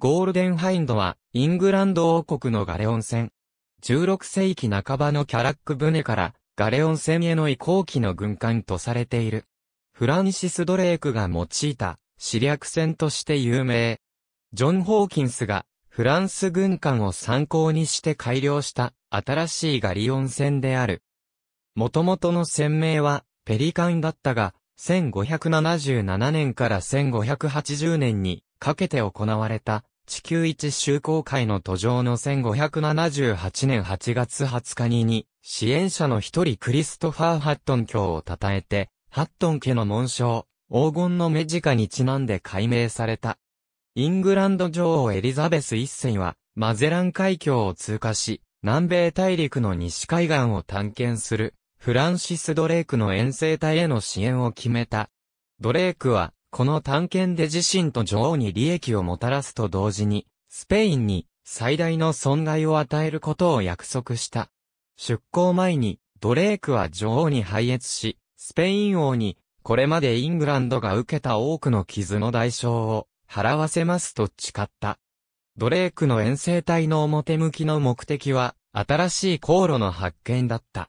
ゴールデンハインドは、イングランド王国のガレオン船。16世紀半ばのキャラック船から、ガレオン船への移行期の軍艦とされている。フランシス・ドレークが用いた、死略船として有名。ジョン・ホーキンスが、フランス軍艦を参考にして改良した、新しいガリオン船である。元々の船名は、ペリカンだったが、1577年から1580年に、かけて行われた地球一周航海の途上の1578年8月20日にに、支援者の一人クリストファー・ハットン卿を称えて、ハットン家の紋章、黄金の目近にちなんで改名された。イングランド女王エリザベス一世は、マゼラン海峡を通過し、南米大陸の西海岸を探検する、フランシス・ドレイクの遠征隊への支援を決めた。ドレイクは、この探検で自身と女王に利益をもたらすと同時に、スペインに最大の損害を与えることを約束した。出航前に、ドレークは女王に拝謁し、スペイン王に、これまでイングランドが受けた多くの傷の代償を払わせますと誓った。ドレークの遠征隊の表向きの目的は、新しい航路の発見だった。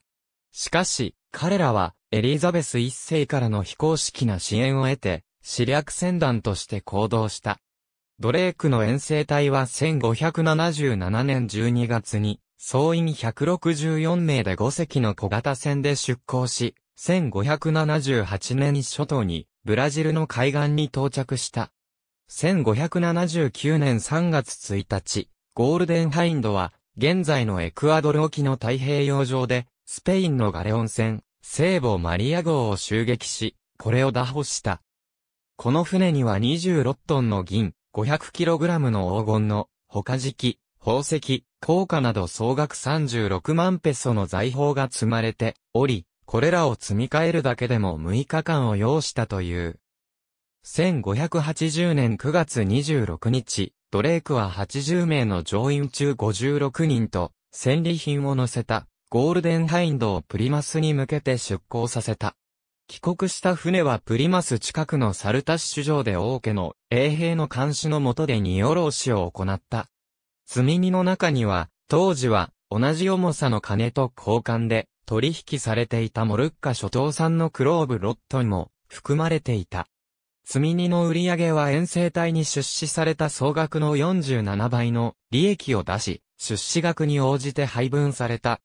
しかし、彼らは、エリザベス一世からの非公式な支援を得て、死略船団として行動した。ドレークの遠征隊は1577年12月に、総員164名で5隻の小型船で出港し、1578年に諸島に、ブラジルの海岸に到着した。1579年3月1日、ゴールデンハインドは、現在のエクアドル沖の太平洋上で、スペインのガレオン船、聖母マリア号を襲撃し、これを打破した。この船には26トンの銀、500kg の黄金の、ほかじき、宝石、硬貨など総額36万ペソの財宝が積まれており、これらを積み替えるだけでも6日間を要したという。1580年9月26日、ドレークは80名の乗員中56人と、戦利品を乗せた、ゴールデンハインドをプリマスに向けて出港させた。帰国した船はプリマス近くのサルタッシュ城で王家の衛兵の監視の下で荷下ろしを行った。積み荷の中には、当時は同じ重さの金と交換で取引されていたモルッカ諸島産のクローブロットにも含まれていた。積み荷の売り上げは遠征隊に出資された総額の47倍の利益を出し、出資額に応じて配分された。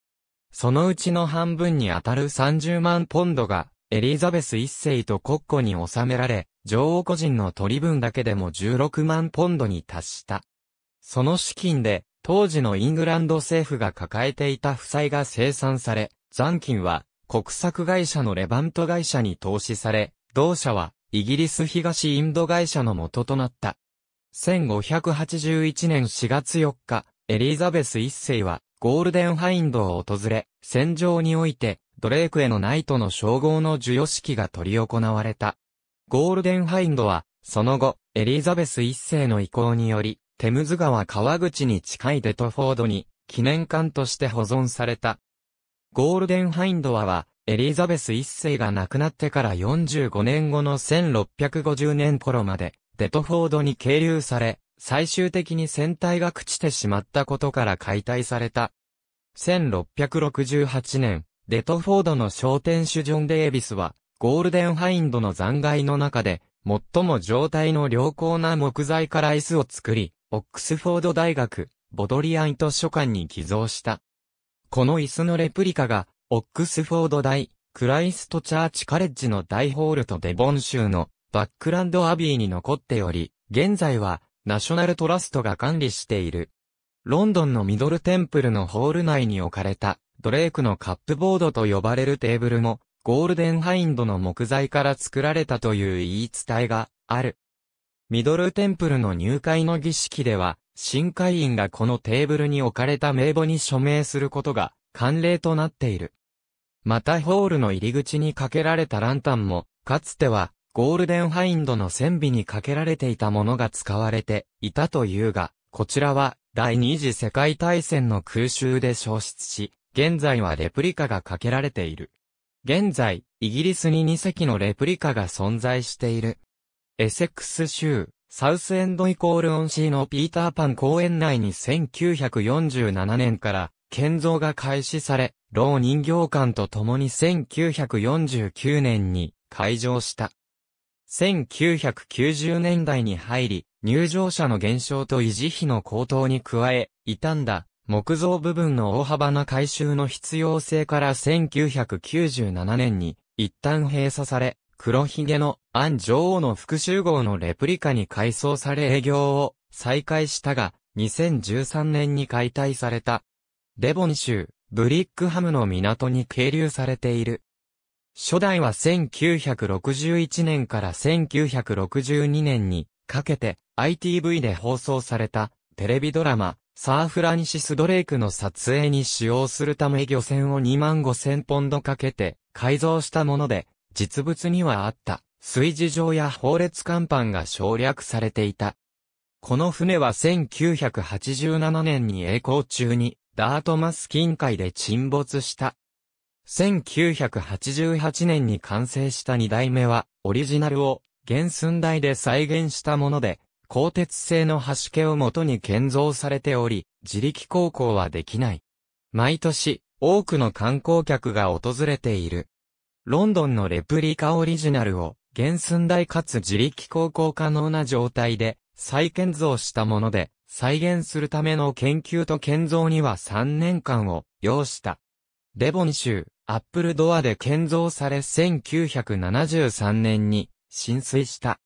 そのうちの半分に当たる30万ポンドがエリザベス一世と国庫に収められ、女王個人の取り分だけでも16万ポンドに達した。その資金で、当時のイングランド政府が抱えていた負債が生産され、残金は国策会社のレバント会社に投資され、同社はイギリス東インド会社の元となった。1581年4月4日、エリザベス一世はゴールデンハインドを訪れ、戦場においてドレークへのナイトの称号の授与式が執り行われた。ゴールデンハインドは、その後、エリザベス一世の意向により、テムズ川川口に近いデトフォードに、記念館として保存された。ゴールデンハインドアは、エリザベス一世が亡くなってから45年後の1650年頃まで、デトフォードに係留され、最終的に船体が朽ちてしまったことから解体された。1668年、デトフォードの商店主ジョン・デービスは、ゴールデンハインドの残骸の中で、最も状態の良好な木材から椅子を作り、オックスフォード大学、ボドリアン図書館に寄贈した。この椅子のレプリカが、オックスフォード大、クライストチャーチカレッジの大ホールとデボン州のバックランドアビーに残っており、現在はナショナルトラストが管理している。ロンドンのミドルテンプルのホール内に置かれたドレークのカップボードと呼ばれるテーブルも、ゴールデンハインドの木材から作られたという言い伝えがある。ミドルテンプルの入会の儀式では、新会員がこのテーブルに置かれた名簿に署名することが慣例となっている。またホールの入り口にかけられたランタンも、かつては、ゴールデンハインドの線尾にかけられていたものが使われていたというが、こちらは、第二次世界大戦の空襲で消失し、現在はレプリカがかけられている。現在、イギリスに2隻のレプリカが存在している。エセックス州、サウスエンドイコールオンシーのピーターパン公園内に1947年から建造が開始され、老人形館と共に1949年に開場した。1990年代に入り、入場者の減少と維持費の高騰に加え、傷んだ木造部分の大幅な改修の必要性から1997年に一旦閉鎖され、黒ひげのアン女王の復讐号のレプリカに改装され営業を再開したが、2013年に解体された。デボン州、ブリックハムの港に係留されている。初代は1961年から1962年にかけて ITV で放送されたテレビドラマサーフランシス・ドレイクの撮影に使用するため漁船を2万5千ポンドかけて改造したもので、実物にはあった水事場や法列甲板が省略されていた。この船は1987年に栄光中にダートマス近海で沈没した。1988年に完成した2代目はオリジナルを原寸大で再現したもので、鋼鉄製の端気を元に建造されており、自力航行はできない。毎年、多くの観光客が訪れている。ロンドンのレプリカオリジナルを、原寸大かつ自力航行可能な状態で、再建造したもので、再現するための研究と建造には3年間を要した。デボン州、アップルドアで建造され1973年に浸水した。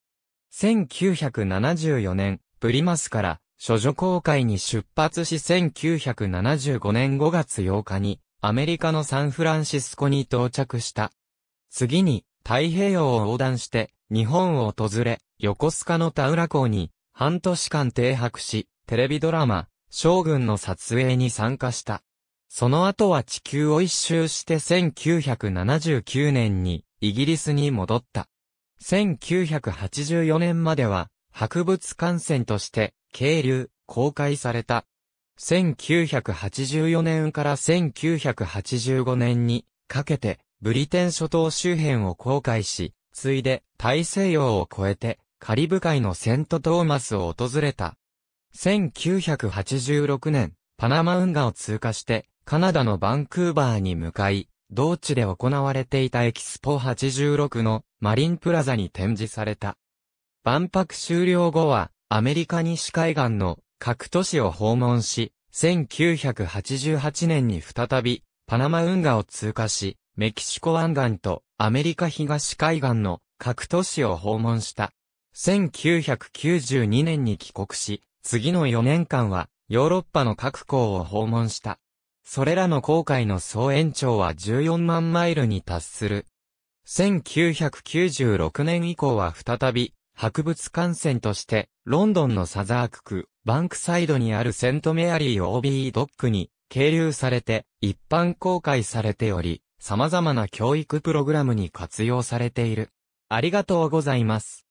1974年、ブリマスから処女航海に出発し1975年5月8日にアメリカのサンフランシスコに到着した。次に太平洋を横断して日本を訪れ横須賀の田浦港に半年間停泊しテレビドラマ将軍の撮影に参加した。その後は地球を一周して1979年にイギリスに戻った。1984年までは、博物館船として、渓流、公開された。1984年から1985年にかけて、ブリテン諸島周辺を航海し、ついで大西洋を越えてカリブ海のセントトーマスを訪れた。1986年、パナマ運河を通過してカナダのバンクーバーに向かい、同地で行われていたエキスポ86のマリンプラザに展示された。万博終了後は、アメリカ西海岸の各都市を訪問し、1988年に再び、パナマ運河を通過し、メキシコ湾岸とアメリカ東海岸の各都市を訪問した。1992年に帰国し、次の4年間はヨーロッパの各港を訪問した。それらの航海の総延長は14万マイルに達する1996年以降は再び、博物館船として、ロンドンのサザーク区、バンクサイドにあるセントメアリー o b ドックに、係留されて、一般公開されており、様々な教育プログラムに活用されている。ありがとうございます。